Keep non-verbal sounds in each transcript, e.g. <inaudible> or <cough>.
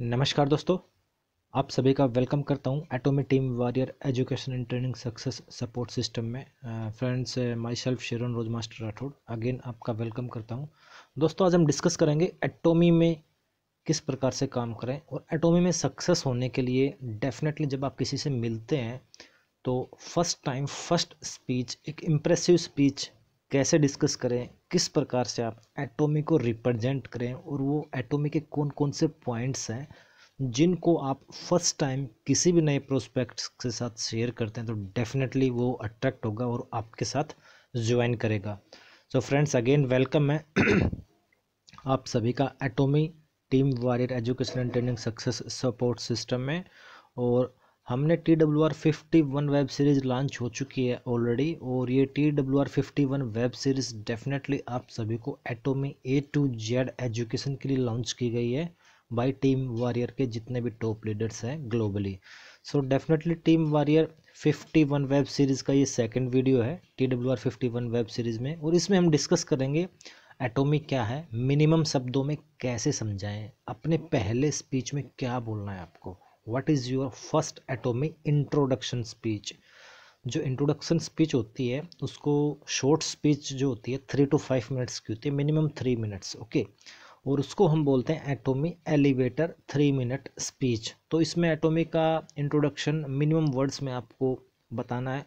नमस्कार दोस्तों आप सभी का वेलकम करता हूं Atomy team warrior education and training success support system में फ्रेंड्स माई सेल्फ शेरन रोज मास्टर राठौड़ अगेन आपका वेलकम करता हूं दोस्तों आज हम डिस्कस करेंगे एटोमी में किस प्रकार से काम करें और एटोमी में सक्सेस होने के लिए डेफिनेटली जब आप किसी से मिलते हैं तो फर्स्ट टाइम फर्स्ट स्पीच एक इम्प्रेसिव स्पीच कैसे डिस्कस करें किस प्रकार से आप एटोमी को रिप्रेजेंट करें और वो एटोमी के कौन कौन से पॉइंट्स हैं जिनको आप फर्स्ट टाइम किसी भी नए प्रोस्पेक्ट्स के साथ शेयर करते हैं तो डेफिनेटली वो अट्रैक्ट होगा और आपके साथ ज्वाइन करेगा सो फ्रेंड्स अगेन वेलकम है <clears throat> आप सभी का Atomy team warrior education and training success support system में और हमने T W R fifty one web series launch हो चुकी है ऑलरेडी और ये T W R fifty one web series definitely आप सभी को Atomy A to Z education के लिए लॉन्च की गई है बाय टीम वॉरियर के जितने भी टॉप लीडर्स हैं globally so definitely team warrior fifty one web series का ये सेकेंड वीडियो है T W R fifty one web series में और इसमें हम डिस्कस करेंगे एटोमी क्या है मिनिमम शब्दों में कैसे समझाएं अपने पहले स्पीच में क्या बोलना है आपको what is your first Atomy introduction speech जो इंट्रोडक्शन स्पीच होती है उसको शॉर्ट स्पीच जो होती है थ्री टू फाइव मिनट्स की होती है मिनिमम थ्री मिनट्स ओके और उसको हम बोलते हैं Atomy elevator three minute speech तो इसमें एटोमी का इंट्रोडक्शन मिनिमम वर्ड्स में आपको बताना है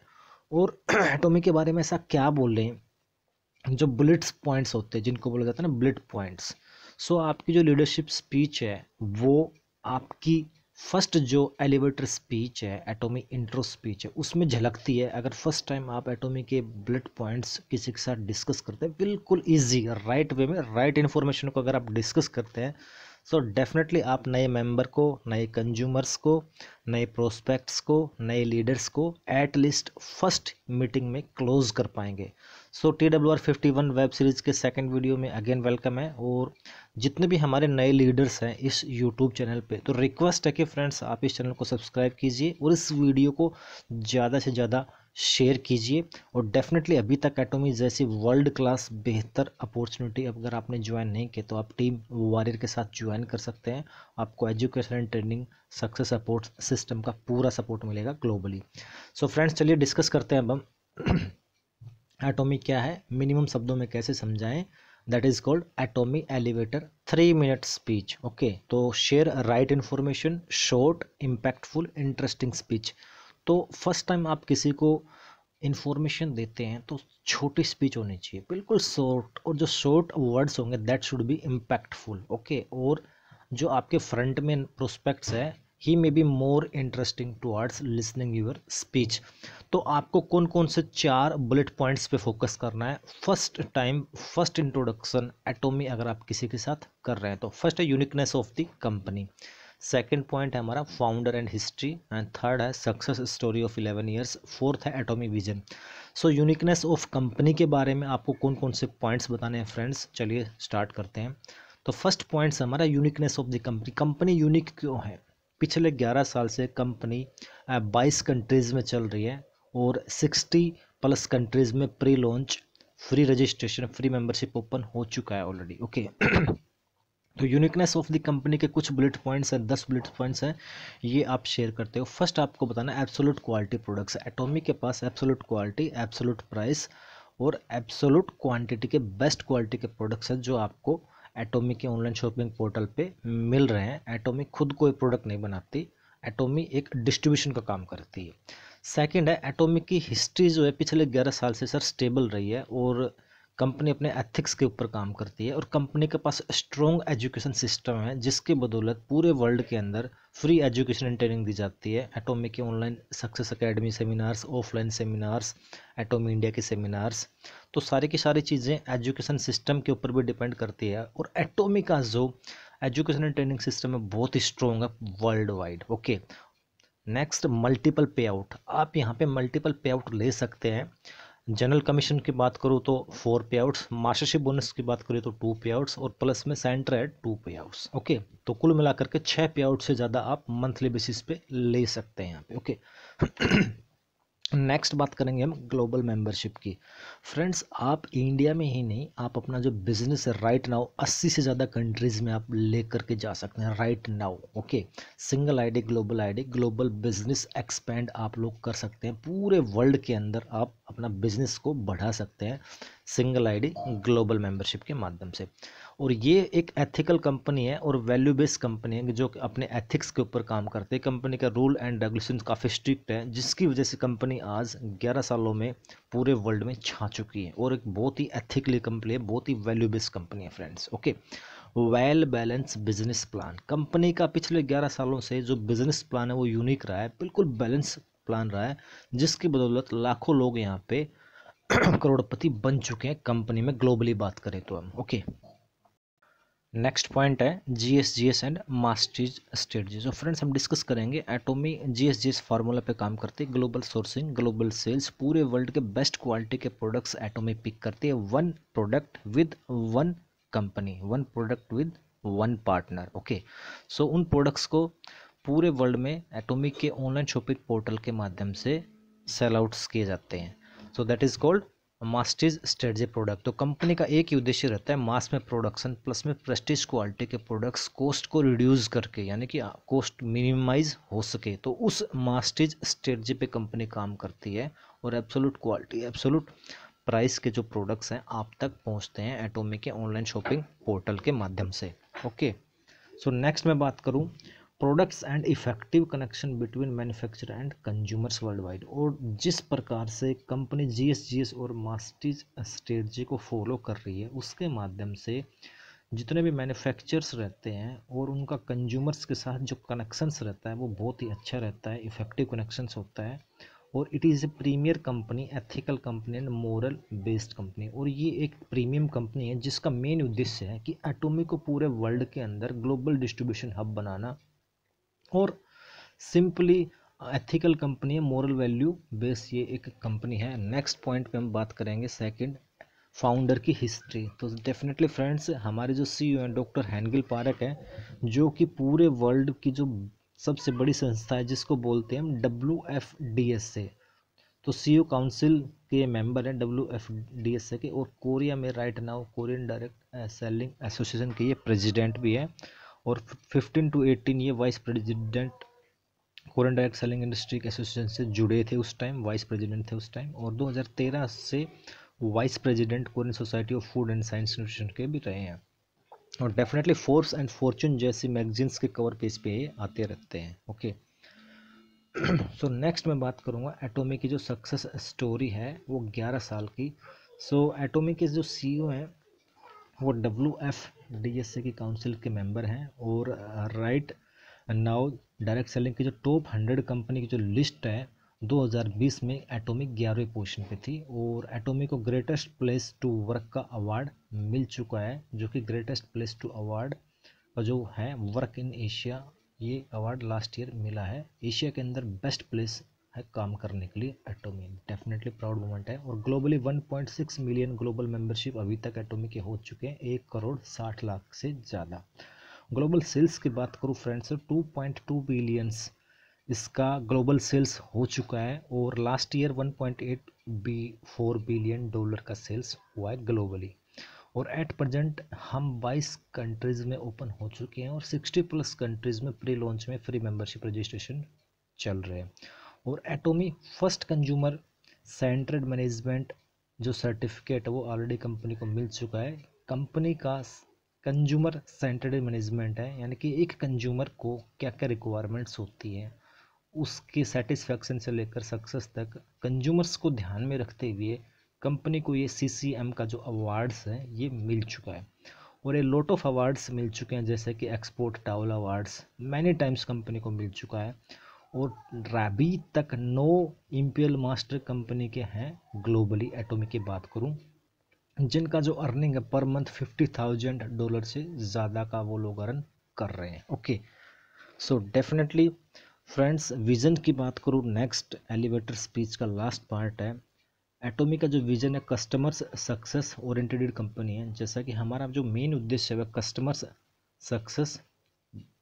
और एटोमी <clears throat> के बारे में ऐसा क्या बोल रहे हैं जो बुलेट्स पॉइंट्स होते हैं जिनको बोला जाता है ना बुलेट पॉइंट्स सो आपकी जो लीडरशिप स्पीच है वो आपकी फर्स्ट जो एलिवेटर स्पीच है एटोमी इंट्रो स्पीच है उसमें झलकती है अगर फर्स्ट टाइम आप एटोमी के बुलेट पॉइंट्स किसी के साथ डिस्कस करते हैं बिल्कुल इजी राइट वे में राइट इन्फॉर्मेशन को अगर आप डिस्कस करते हैं सो so डेफिनेटली आप नए मेंबर को नए कंज्यूमर्स को नए प्रोस्पेक्ट्स को नए लीडर्स को एट लिस्ट फर्स्ट मीटिंग में क्लोज कर पाएंगे so T W R fifty one web series के सेकंड वीडियो में अगेन वेलकम है और जितने भी हमारे नए लीडर्स हैं इस यूट्यूब चैनल पे तो रिक्वेस्ट है कि फ्रेंड्स आप इस चैनल को सब्सक्राइब कीजिए और इस वीडियो को ज़्यादा से ज़्यादा शेयर कीजिए और डेफिनेटली अभी तक एटोमी जैसी वर्ल्ड क्लास बेहतर अपॉर्चुनिटी अगर आपने ज्वाइन नहीं की तो आप टीम वॉरियर के साथ ज्वाइन कर सकते हैं आपको education and training success support system का पूरा सपोर्ट मिलेगा ग्लोबली सो फ्रेंड्स चलिए डिस्कस करते हैं अब हम एटोमी <clears throat> क्या है मिनिमम शब्दों में कैसे समझाएं that is called Atomy elevator three minute speech okay तो share right information short impactful interesting speech तो फर्स्ट टाइम आप किसी को इन्फॉर्मेशन देते हैं तो छोटी स्पीच होनी चाहिए बिल्कुल शॉर्ट और जो शॉर्ट वर्ड्स होंगे that should be impactful okay और जो आपके फ्रंट में प्रोस्पेक्ट्स है he may be more interesting towards listening your speech तो आपको कौन कौन से चार बुलेट पॉइंट्स पे फोकस करना है first time first introduction Atomy अगर आप किसी के साथ कर रहे हैं तो फर्स्ट है uniqueness of the company second point है हमारा founder and history and third है success story of eleven years fourth है atomic vision so uniqueness of company के बारे में आपको कौन कौन से पॉइंट्स बताने हैं फ्रेंड्स चलिए स्टार्ट करते हैं तो फर्स्ट पॉइंट्स हमारा uniqueness of the company company unique क्यों है पिछले ग्यारह साल से कंपनी बाईस कंट्रीज़ में चल रही है और सिक्सटी प्लस कंट्रीज़ में pre launch free registration free membership open हो चुका है ऑलरेडी ओके okay. तो यूनिकनेस ऑफ द कंपनी के कुछ बुलेट पॉइंट्स हैं दस बुलेट पॉइंट्स हैं ये आप शेयर करते हो फर्स्ट आपको बताना एब्सोलूट क्वालिटी प्रोडक्ट्स एटोमी के पास एब्सोलूट क्वालिटी एब्सोलूट प्राइस और एब्सोलूट क्वांटिटी के बेस्ट क्वालिटी के प्रोडक्ट्स हैं जो आपको एटोमी के ऑनलाइन शॉपिंग पोर्टल पर मिल रहे हैं एटोमी खुद कोई प्रोडक्ट नहीं बनाती एटोमी एक डिस्ट्रीब्यूशन का काम करती है सेकेंड है एटोमी की हिस्ट्री जो है पिछले ग्यारह साल से सर स्टेबल रही है और कंपनी अपने एथिक्स के ऊपर काम करती है और कंपनी के पास स्ट्रॉन्ग एजुकेशन सिस्टम है जिसके बदौलत पूरे वर्ल्ड के अंदर फ्री एजुकेशन एंड ट्रेनिंग दी जाती है एटोमी के online success academy seminars offline seminars Atomy India के सेमिनार्स तो सारी की सारी चीज़ें एजुकेशन सिस्टम के ऊपर भी डिपेंड करती है और एटोमी का जो एजुकेशन एंड ट्रेनिंग सिस्टम है बहुत ही स्ट्रॉन्ग है worldwide okay next multiple payout आप यहाँ पे मल्टीपल पे आउट ले सकते हैं जनरल कमीशन की बात करूँ तो फोर पे आउट्स मास्टरशिप बोनस की बात करें तो टू पे आउट्स और प्लस में center add to payouts okay तो कुल मिलाकर के छः पे आउट से ज़्यादा आप मंथली बेसिस पे ले सकते हैं यहाँ पे ओके नेक्स्ट बात करेंगे हम ग्लोबल मेंबरशिप की फ्रेंड्स आप इंडिया में ही नहीं आप अपना जो बिजनेस है राइट नाउ 80 से ज़्यादा कंट्रीज़ में आप ले करके जा सकते हैं right now okay single ID global ID global business expand आप लोग कर सकते हैं पूरे वर्ल्ड के अंदर आप अपना बिजनेस को बढ़ा सकते हैं सिंगल आई ग्लोबल मेंबरशिप के माध्यम से और ये एक एथिकल कंपनी है और वैल्यू बेस्ड कंपनी है जो अपने एथिक्स के ऊपर काम करते हैं कंपनी का रूल एंड रेगुलेशन काफ़ी स्ट्रिक्ट है जिसकी वजह से कंपनी आज 11 सालों में पूरे वर्ल्ड में छा चुकी है और एक बहुत ही एथिकली कंपनी है बहुत ही वैल्यू बेस्ड कंपनी है friends okay well balance business plan company का पिछले ग्यारह सालों से जो बिजनेस प्लान है वो यूनिक रहा है बिल्कुल बैलेंस प्लान रहा है जिसकी बदौलत लाखों लोग यहाँ पे <clears throat> करोड़पति बन चुके हैं कंपनी में ग्लोबली बात करें तो हम ओके नेक्स्ट पॉइंट है G S G S and masteries strategy so friends हम डिस्कस करेंगे Atomy G S G S formula पर काम करती है ग्लोबल सोर्सिंग ग्लोबल सेल्स पूरे वर्ल्ड के बेस्ट क्वालिटी के प्रोडक्ट्स एटोमी पिक करती है one product with one company one product with one partner okay so उन प्रोडक्ट्स को पूरे वर्ल्ड में एटोमी के ऑनलाइन शॉपिंग पोर्टल के माध्यम से सेल आउट्स किए जाते हैं so that is called mastige strategy product तो कंपनी का एक ही उद्देश्य रहता है मास में प्रोडक्शन प्लस में प्रेस्टिज क्वालिटी के प्रोडक्ट्स कॉस्ट को रिड्यूस करके यानी कि कॉस्ट मिनिमाइज हो सके तो उस मास्टिज स्ट्रेटजी पे कंपनी काम करती है और एब्सोलूट क्वालिटी एब्सोलूट प्राइस के जो प्रोडक्ट्स हैं आप तक पहुँचते हैं एटोमी के ऑनलाइन शॉपिंग पोर्टल के माध्यम से ओके सो नेक्स्ट मैं बात करूँ products and effective connection between manufacturer and consumers worldwide और जिस प्रकार से कंपनी जीएसजीएस और मास्टिज स्ट्रेटजी को फॉलो कर रही है उसके माध्यम से जितने भी मैन्युफैक्चरर्स रहते हैं और उनका कंज्यूमर्स के साथ जो कनेक्शंस रहता है वो बहुत ही अच्छा रहता है इफेक्टिव कनेक्शंस होता है और it is a premier company ethical company and moral based company और ये एक प्रीमियम कंपनी है जिसका मेन उद्देश्य है कि एटोमी को पूरे वर्ल्ड के अंदर ग्लोबल डिस्ट्रीब्यूशन हब बनाना और सिंपली एथिकल कंपनी है मॉरल वैल्यू बेस ये एक कंपनी है नेक्स्ट पॉइंट पे हम बात करेंगे सेकंड फाउंडर की हिस्ट्री तो डेफिनेटली फ्रेंड्स हमारे जो सी e हैं डॉक्टर हैंगल पारक है जो कि पूरे वर्ल्ड की जो सबसे बड़ी संस्था है जिसको बोलते हैं हम W F D S A तो सी ओ काउंसिल के मेंबर हैं W F D S A के और कोरिया में right now Korean direct selling association के ये प्रेजिडेंट भी है और 15 टू 18 ये vice president foreign direct selling industry के एसोसिएशन से जुड़े थे उस टाइम वाइस प्रेसिडेंट थे उस टाइम और 2013 से vice president Korean society of food and science institution के भी रहे हैं और डेफिनेटली फोर्स एंड फॉर्चून जैसी मैगजीन्स के कवर पेज पे आते रहते हैं ओके सो नेक्स्ट मैं बात करूँगा एटोमी की जो सक्सेस स्टोरी है वो ग्यारह साल की सो so, एटोमी के जो सी हैं वो डब्ल्यू एफ ए की काउंसिल के मेंबर हैं और राइट नाउ डायरेक्ट सेलिंग की जो टॉप हंड्रेड कंपनी की जो लिस्ट है 2020 में एटॉमिक ग्यारहवें पोजिशन पे थी और एटॉमिक को ग्रेटेस्ट प्लेस टू वर्क का अवार्ड मिल चुका है जो कि ग्रेटेस्ट प्लेस टू अवार्ड का जो है वर्क इन एशिया ये अवार्ड लास्ट ईयर मिला है एशिया के अंदर बेस्ट प्लेस है काम करने के लिए एटोमी डेफिनेटली प्राउड मोमेंट है और ग्लोबली 1.6 मिलियन ग्लोबल मेंबरशिप अभी तक एटोमी के हो चुके हैं एक करोड़ साठ लाख से ज़्यादा ग्लोबल सेल्स की बात करूँ friends two point two billions इसका ग्लोबल सेल्स हो चुका है और last year 1.8 B four billion dollar का सेल्स हुआ है ग्लोबली और एट प्रजेंट हम 22 कंट्रीज़ में ओपन हो चुके हैं और 60 प्लस कंट्रीज़ में प्री लॉन्च में फ्री मेंबरशिप रजिस्ट्रेशन चल रहे हैं और Atomy first consumer centred management जो सर्टिफिकेट है वो ऑलरेडी कंपनी को मिल चुका है कंपनी का कंज्यूमर सेंट्रेड मैनेजमेंट है यानी कि एक कंज्यूमर को क्या क्या रिक्वायरमेंट्स होती है उसके सेटिस्फैक्शन से लेकर सक्सेस तक कंज्यूमर्स को ध्यान में रखते हुए कंपनी को ये सी का जो अवार्ड्स है ये मिल चुका है और ये लोट ऑफ अवार्ड्स मिल चुके हैं जैसे कि export tower awards many times company को मिल चुका है और अभी तक नौ इम्पियल मास्टर कंपनी के हैं ग्लोबली एटोमी की बात करूं जिनका जो अर्निंग है per month fifty thousand dollar से ज़्यादा का वो लोग अर्न कर रहे हैं okay so definitely friends vision की बात करूँ नेक्स्ट एलिवेटर स्पीच का लास्ट पार्ट है एटोमी का जो विजन है कस्टमर्स सक्सेस ओरिएंटेड कंपनी है जैसा कि हमारा जो मेन उद्देश्य है वह customers success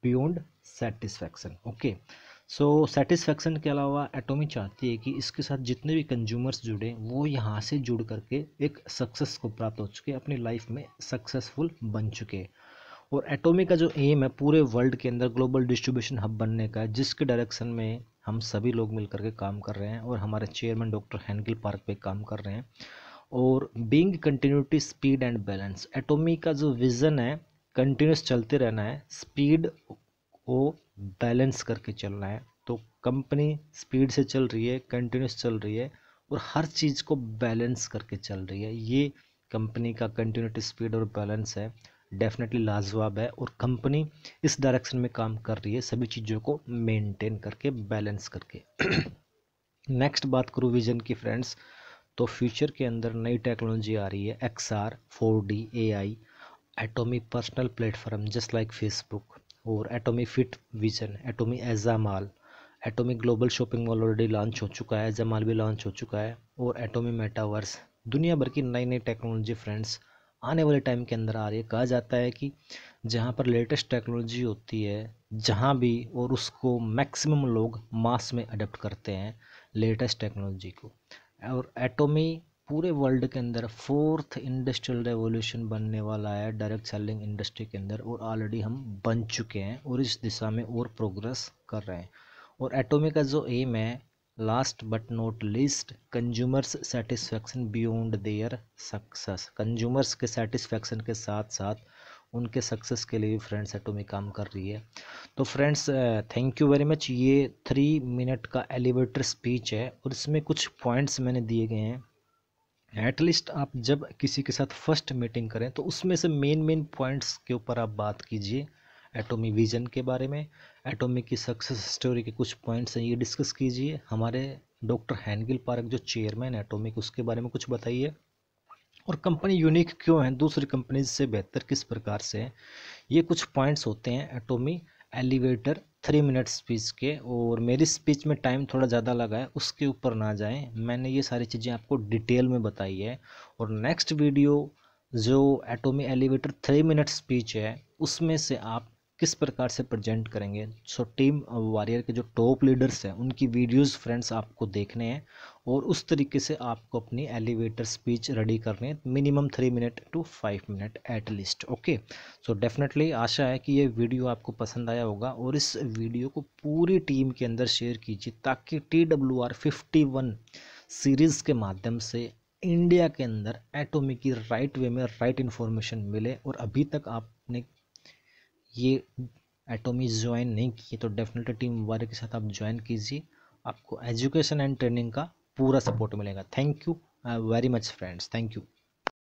beyond satisfaction okay okay. So so, satisfaction के अलावा एटोमी चाहती है कि इसके साथ जितने भी कंज्यूमर्स जुड़े वो यहाँ से जुड़ करके एक सक्सेस को प्राप्त हो चुके अपनी लाइफ में सक्सेसफुल बन चुके और एटोमी का जो एम है पूरे वर्ल्ड के अंदर ग्लोबल डिस्ट्रीब्यूशन हब बनने का जिसके डायरेक्शन में हम सभी लोग मिल के काम कर रहे हैं और हमारे चेयरमैन डॉक्टर हैंगल पार्क पे काम कर रहे हैं और being continuity speed and balance Atomy का जो विज़न है कंटिन्यूस चलते रहना है स्पीड को बैलेंस करके चलना है तो कंपनी स्पीड से चल रही है कंटिन्यूस चल रही है और हर चीज़ को बैलेंस करके चल रही है ये कंपनी का कंटिन्यूटी स्पीड और बैलेंस है डेफिनेटली लाजवाब है और कंपनी इस डायरेक्शन में काम कर रही है सभी चीज़ों को मेंटेन करके बैलेंस करके <clears throat> नेक्स्ट बात करूँ विजन की फ्रेंड्स तो फ्यूचर के अंदर नई टेक्नोलॉजी आ रही है X R four D A I Atomy personal platform just like Facebook और Atomy fit vision Atomy mall Atomy global shopping mall already launch हो चुका है माल भी लॉन्च हो चुका है और एटोमी मेटावर्स दुनिया भर की नई नई टेक्नोलॉजी फ्रेंड्स आने वाले टाइम के अंदर आ रही है कहा जाता है कि जहाँ पर लेटेस्ट टेक्नोलॉजी होती है जहाँ भी और उसको मैक्सिमम लोग मास में अडेप्ट करते हैं लेटेस्ट टेक्नोलॉजी को और एटोमी पूरे वर्ल्ड के अंदर फोर्थ इंडस्ट्रियल रेवोल्यूशन बनने वाला है डायरेक्ट सेलिंग इंडस्ट्री के अंदर और ऑलरेडी हम बन चुके हैं और इस दिशा में और प्रोग्रेस कर रहे हैं और एटोमी का जो एम है last but not least consumers satisfaction beyond their success consumers के सेटिस्फैक्शन के साथ साथ उनके सक्सेस के लिए भी फ्रेंड्स एटोमी काम कर रही है तो friends thank you very much ये थ्री मिनट का एलिवेटर स्पीच है और इसमें कुछ पॉइंट्स मैंने दिए गए हैं एटलीस्ट आप जब किसी के साथ फर्स्ट मीटिंग करें तो उसमें से मेन मेन पॉइंट्स के ऊपर आप बात कीजिए एटोमी विजन के बारे में एटोमी की सक्सेस स्टोरी के कुछ पॉइंट्स हैं ये डिस्कस कीजिए हमारे डॉक्टर हैंगिल पार्क जो चेयरमैन एटोमिक उसके बारे में कुछ बताइए और कंपनी यूनिक क्यों है दूसरी कंपनीज से बेहतर किस प्रकार से है ये कुछ पॉइंट्स होते हैं Atomy elevator three minute speech के और मेरी स्पीच में टाइम थोड़ा ज़्यादा लगा है उसके ऊपर ना जाएं मैंने ये सारी चीज़ें आपको डिटेल में बताई है और नेक्स्ट वीडियो जो Atomy elevator three minute speech है उसमें से आप किस प्रकार से प्रेजेंट करेंगे सो टीम वॉरियर के जो टॉप लीडर्स हैं उनकी वीडियोज़ फ्रेंड्स आपको देखने हैं और उस तरीके से आपको अपनी एलिवेटर स्पीच रेडी करनी है minimum three minute to five minute at least okay so definitely आशा है कि ये वीडियो आपको पसंद आया होगा और इस वीडियो को पूरी टीम के अंदर शेयर कीजिए ताकि T W R fifty one series के माध्यम से इंडिया के अंदर एटोमी की राइट वे में राइट इन्फॉर्मेशन मिले और अभी तक आपने ये एटोमी ज्वाइन नहीं किए तो डेफिनेटली टीम वाले के साथ आप ज्वाइन कीजिए आपको एजुकेशन एंड ट्रेनिंग का पूरा सपोर्ट मिलेगा thank you very much friends thank you